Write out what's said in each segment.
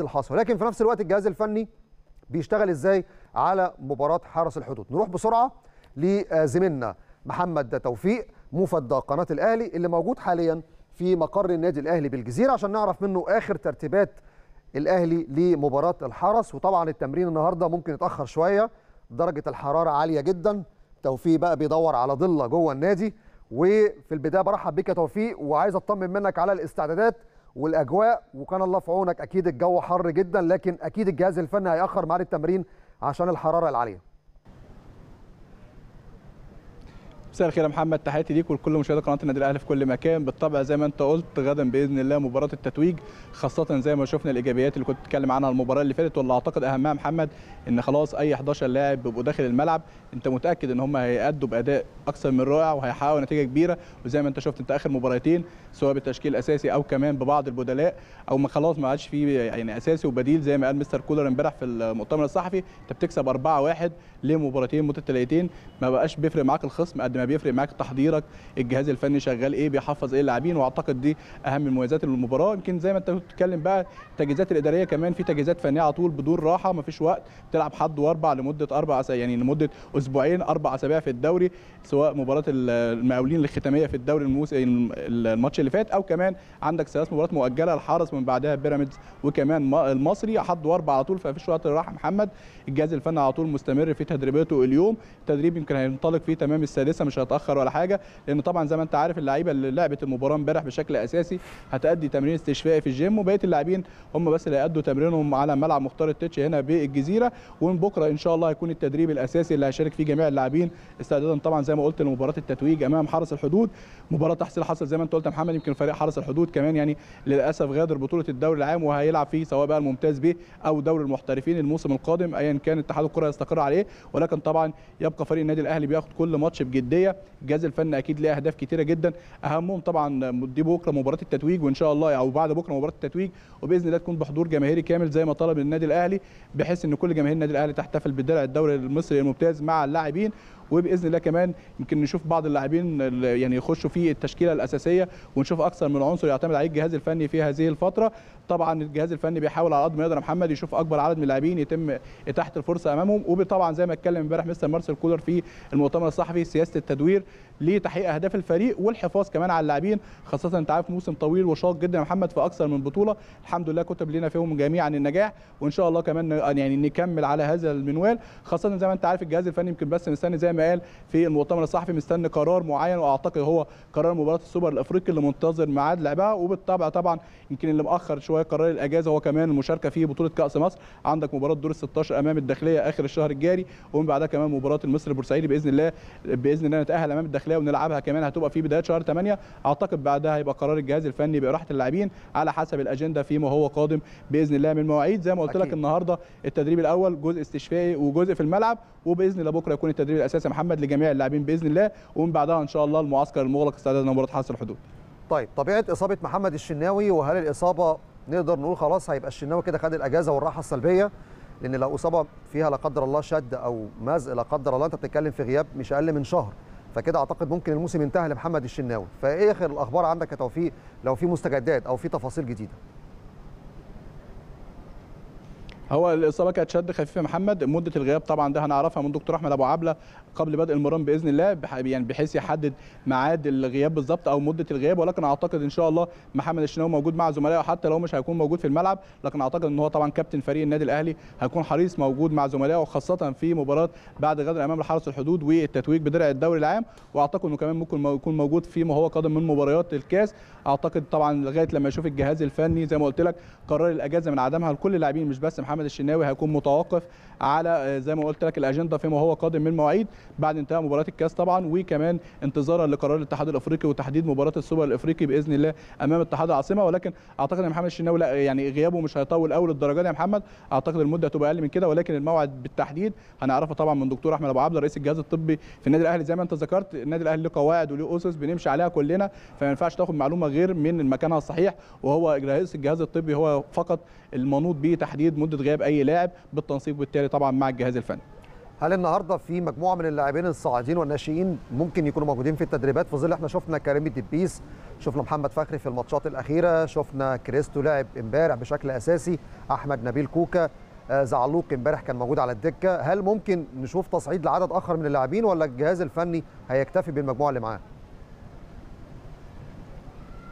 اللي حصل لكن في نفس الوقت الجهاز الفني بيشتغل ازاي على مباراه حرس الحدود نروح بسرعه لزميلنا محمد توفيق موفد قناه الاهلي اللي موجود حاليا في مقر النادي الاهلي بالجزيره عشان نعرف منه اخر ترتيبات الاهلي لمباراه الحرس وطبعا التمرين النهارده ممكن يتاخر شويه درجه الحراره عاليه جدا توفيق بقى بيدور على ضله جوه النادي وفي البدايه برحب بيك يا توفيق وعايز اطمن منك على الاستعدادات والاجواء وكان الله في عونك اكيد الجو حر جدا لكن اكيد الجهاز الفني هياخر معاد التمرين عشان الحراره العاليه مساء الخير يا محمد تحياتي ليك ولكل مشاهدي قناه النادي الاهلي في كل مكان بالطبع زي ما انت قلت غدا باذن الله مباراه التتويج خاصه زي ما شفنا الايجابيات اللي كنت بتكلم عنها المباراه اللي فاتت واللي اعتقد اهمها محمد ان خلاص اي 11 لاعب بيبقوا داخل الملعب انت متاكد ان هم هيأدوا باداء اكثر من رائع وهيحققوا نتيجه كبيره وزي ما انت شفت انت اخر مباراتين سواء بالتشكيل الاساسي او كمان ببعض البدلاء او ما خلاص ما عادش في يعني اساسي وبديل زي ما قال مستر كولر امبارح في المؤتمر الصحفي انت بتكسب 4-1 لمباراتين متتاليتين ما بقاش بيفرق معاك الخصم قد ما بيفرق معاك تحضيرك الجهاز الفني شغال ايه بيحفظ ايه اللاعبين واعتقد دي اهم مميزات المباراه يمكن زي ما انت بتتكلم بقى التجهيزات الاداريه كمان في تجهيزات فنيه على طول بدون راحه مفيش وقت تلعب حد واربع لمده اربع يعني لمده اسبوعين اربع اسابيع في الدوري سواء مباراه المقاولين الختاميه في الدوري الموس... الماتش اللي فات او كمان عندك ثلاث مباريات مؤجله الحرس من بعدها بيراميدز وكمان المصري حد واربع على طول فمفيش وقت للراحه محمد الجهاز الفني على طول مستمر في تدريباته اليوم التدريب يمكن هينطلق فيه تمام السادسه مش مش هتاخر ولا حاجه لان طبعا زي ما انت عارف اللعيبه اللي لعبت المباراه امبارح بشكل اساسي هتادي تمرين استشفائي في الجيم وبقيه اللاعبين هم بس اللي هيأدوا تمرينهم على ملعب مختار التتش هنا بالجزيره ومن بكره ان شاء الله هيكون التدريب الاساسي اللي هيشارك فيه جميع اللاعبين استعدادا طبعا زي ما قلت لمباراه التتويج امام حرس الحدود مباراه تحصيل حصل زي ما انت قلت يا محمد يمكن فريق حرس الحدود كمان يعني للاسف غادر بطوله الدوري العام وهيلعب فيه سواء بقى الممتاز به او دوري المحترفين الموسم القادم ايا كان اتحاد الكره يستقر عليه ولكن طبعا يبقى فريق النادي الاهلي بياخد كل ماتش بجديه الانديه الجهاز الفني اكيد ليه اهداف كتيره جدا اهمهم طبعا دي بكره مباراه التتويج وان شاء الله او بعد بكره مباراه التتويج وباذن الله تكون بحضور جماهيري كامل زي ما طلب النادي الاهلي بحيث ان كل جماهير النادي الاهلي تحتفل بالدرع الدوري المصري الممتاز مع اللاعبين وباذن الله كمان يمكن نشوف بعض اللاعبين يعني يخشوا في التشكيله الاساسيه ونشوف اكثر من عنصر يعتمد عليه الجهاز الفني في هذه الفتره طبعا الجهاز الفني بيحاول على قد ما يقدر محمد يشوف اكبر عدد من اللاعبين يتم اتاحه الفرصه امامهم وطبعا زي ما اتكلم امبارح مستر مارسيل كولر في المؤتمر الصحفي سياسه التدوير لتحقيق اهداف الفريق والحفاظ كمان على اللاعبين خاصه انت عارف موسم طويل وشاق جدا يا محمد في اكثر من بطوله الحمد لله كتب لنا فيهم جميعا النجاح وان شاء الله كمان يعني نكمل على هذا المنوال خاصه زي ما انت عارف الجهاز الفني يمكن بس مستني زي ما قال في المؤتمر الصحفي مستني قرار معين واعتقد هو قرار مباراه السوبر الافريقي اللي منتظر ميعاد لعبها وبالطبع طبعا يمكن اللي مأخر شويه قرار الاجازه هو كمان المشاركه في بطوله كاس مصر عندك مباراه دور ال 16 امام الداخليه اخر الشهر الجاري ومن بعدها كمان مباراه المصري البورسعيدي باذن الله باذن الله نتاهل امام الداخليه الداخليه ونلعبها كمان هتبقى في بدايه شهر 8 اعتقد بعدها هيبقى قرار الجهاز الفني باراحه اللاعبين على حسب الاجنده فيما هو قادم باذن الله من مواعيد زي ما قلت لك النهارده التدريب الاول جزء استشفائي وجزء في الملعب وباذن الله بكره يكون التدريب الاساسي محمد لجميع اللاعبين باذن الله ومن بعدها ان شاء الله المعسكر المغلق استعدادا لمباراه حرس الحدود طيب طبيعه اصابه محمد الشناوي وهل الاصابه نقدر نقول خلاص هيبقى الشناوي كده خد الاجازه والراحه السلبيه لان لو اصابه فيها لا قدر الله شد او مزق لا قدر الله انت بتتكلم في غياب مش اقل من شهر فكده اعتقد ممكن الموسم انتهى لمحمد الشناوي فايه اخر الاخبار عندك يا توفيق لو في مستجدات او في تفاصيل جديده هو الاصابه كانت شد خفيفه محمد مده الغياب طبعا ده هنعرفها من دكتور احمد ابو عبله قبل بدء المران باذن الله يعني بحيث يحدد ميعاد الغياب بالظبط او مده الغياب ولكن اعتقد ان شاء الله محمد الشناوي موجود مع زملائه حتى لو مش هيكون موجود في الملعب لكن اعتقد ان هو طبعا كابتن فريق النادي الاهلي هيكون حريص موجود مع زملائه وخاصه في مباراه بعد غد امام الحرس الحدود والتتويج بدرع الدوري العام واعتقد انه كمان ممكن يكون موجود فيما هو قادم من مباريات الكاس اعتقد طبعا لغايه لما يشوف الجهاز الفني زي ما قلت لك قرار الاجازه من عدمها لكل اللاعبين مش بس محمد محمد الشناوي هيكون متوقف على آه، زي ما قلت لك الاجنده فيما هو قادم من مواعيد بعد انتهاء مباراه الكاس طبعا وكمان انتظارا لقرار الاتحاد الافريقي وتحديد مباراه السوبر الافريقي باذن الله امام اتحاد العاصمه ولكن اعتقد ان محمد الشناوي لا يعني غيابه مش هيطول قوي للدرجه دي يا محمد اعتقد المده هتبقى اقل من كده ولكن الموعد بالتحديد هنعرفه طبعا من دكتور احمد ابو عبده رئيس الجهاز الطبي في النادي الاهلي زي ما انت ذكرت النادي الاهلي له قواعد وله اسس بنمشي عليها كلنا فما ينفعش تاخد معلومه غير من مكانها الصحيح وهو رئيس الجهاز الطبي هو فقط المنوط به تحديد مده غياب اي لاعب بالتنصيب بالتالي طبعا مع الجهاز الفني هل النهارده في مجموعه من اللاعبين الصاعدين والناشئين ممكن يكونوا موجودين في التدريبات في ظل احنا شفنا كريم الدبيس شفنا محمد فخري في الماتشات الاخيره شفنا كريستو لاعب امبارح بشكل اساسي احمد نبيل كوكا آه، زعلوق امبارح كان موجود على الدكه هل ممكن نشوف تصعيد لعدد اخر من اللاعبين ولا الجهاز الفني هيكتفي بالمجموعه اللي معاه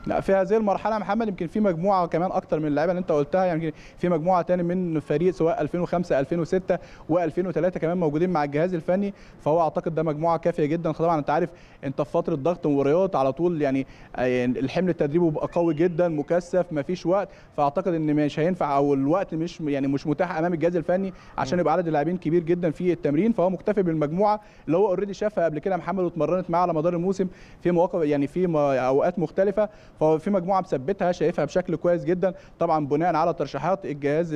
لا في هذه المرحله يا محمد يمكن في مجموعه كمان اكتر من اللعيبه اللي انت قلتها يعني يمكن يعني في مجموعه تاني من فريق سواء 2005 2006 و2003 كمان موجودين مع الجهاز الفني فهو اعتقد ده مجموعه كافيه جدا طبعا انت عارف انت في فتره ضغط مباريات على طول يعني،, آه، يعني الحمل التدريبي بيبقى قوي جدا مكثف مفيش وقت فاعتقد ان مش هينفع او الوقت مش يعني مش متاح امام الجهاز الفني عشان يبقى عدد اللاعبين كبير جدا في التمرين فهو مكتفي بالمجموعه اللي هو اوريدي شافها قبل كده محمد واتمرنت معاه على مدار الموسم في مواقف يعني في اوقات مختلفه ففي مجموعه مثبتها شايفها بشكل كويس جدا طبعا بناء على ترشيحات الجهاز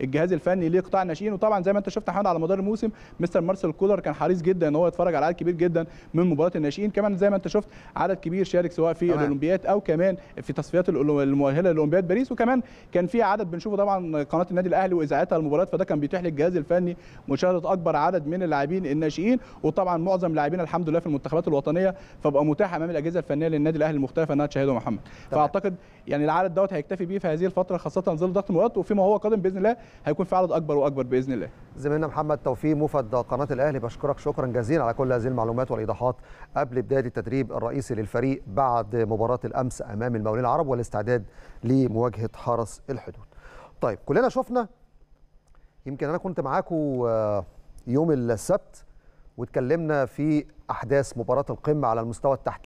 الجهاز الفني لقطاع الناشئين وطبعا زي ما انت شفت حمد على مدار الموسم مستر مارسيل كولر كان حريص جدا ان هو يتفرج على عدد كبير جدا من مباريات الناشئين كمان زي ما انت شفت عدد كبير شارك سواء في الاولمبياد او كمان في تصفيات المؤهله لاولمبياد باريس وكمان كان في عدد بنشوفه طبعا قناه النادي الاهلي واذاعتها المباريات فده كان بيتيح للجهاز الفني مشاهده اكبر عدد من اللاعبين الناشئين وطبعا معظم اللاعبين الحمد لله في المنتخبات الوطنيه فبقى متاح امام الاجهزه الفنيه للنادي الاهلي المختلفه انها تشاهدهم محمد طبعا. فاعتقد يعني العدد دوت هيكتفي بيه في هذه الفتره خاصه ظل ضغط المباريات وفيما هو قادم باذن الله هيكون في عدد اكبر واكبر باذن الله زميلنا محمد توفيق موفد قناه الاهلي بشكرك شكرا جزيلا على كل هذه المعلومات والايضاحات قبل بدايه التدريب الرئيسي للفريق بعد مباراه الامس امام المولين العرب والاستعداد لمواجهه حرس الحدود طيب كلنا شفنا يمكن انا كنت معاكم آه، يوم السبت واتكلمنا في احداث مباراه القمه على المستوى التحتي